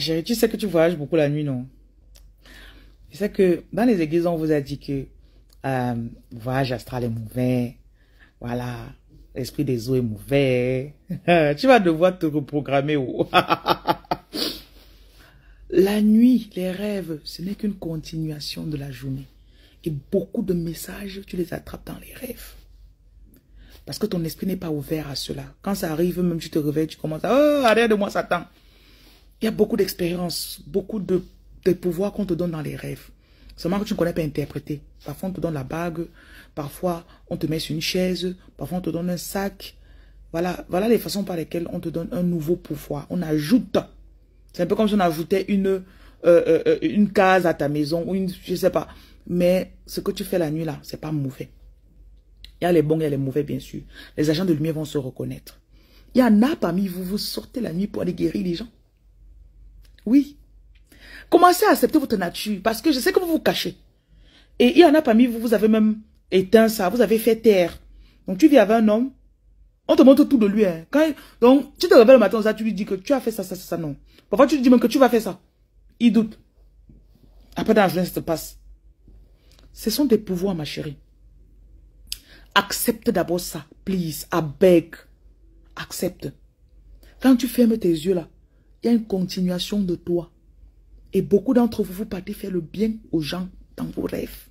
chérie, tu sais que tu voyages beaucoup la nuit, non Tu sais que dans les églises, on vous a dit que euh, voyage astral est mauvais. Voilà, l'esprit des eaux est mauvais. tu vas devoir te reprogrammer. Oh. la nuit, les rêves, ce n'est qu'une continuation de la journée. Et beaucoup de messages, tu les attrapes dans les rêves. Parce que ton esprit n'est pas ouvert à cela. Quand ça arrive, même tu te réveilles, tu commences à « Oh, arrête de moi, Satan !» Il y a beaucoup d'expérience, beaucoup de, pouvoirs qu'on te donne dans les rêves. Seulement que tu ne connais pas interpréter. Parfois, on te donne la bague. Parfois, on te met sur une chaise. Parfois, on te donne un sac. Voilà, voilà les façons par lesquelles on te donne un nouveau pouvoir. On ajoute. C'est un peu comme si on ajoutait une, euh, euh, euh, une case à ta maison ou une, je sais pas. Mais ce que tu fais la nuit là, c'est pas mauvais. Il y a les bons, et les mauvais, bien sûr. Les agents de lumière vont se reconnaître. Il y en a parmi vous, vous sortez la nuit pour aller guérir les gens. Oui. Commencez à accepter votre nature parce que je sais que vous vous cachez. Et il y en a parmi vous, vous avez même éteint ça, vous avez fait taire. Donc tu vis avec un homme, on te montre tout de lui. Hein. Quand, donc tu te réveilles le matin, ça, tu lui dis que tu as fait ça, ça, ça, ça, non. Parfois tu lui dis même que tu vas faire ça. Il doute. Après dans la journée, ça te passe. Ce sont des pouvoirs, ma chérie. Accepte d'abord ça, please, I beg. Accepte. Quand tu fermes tes yeux là, il y a une continuation de toi. Et beaucoup d'entre vous, vous partez faire le bien aux gens dans vos rêves.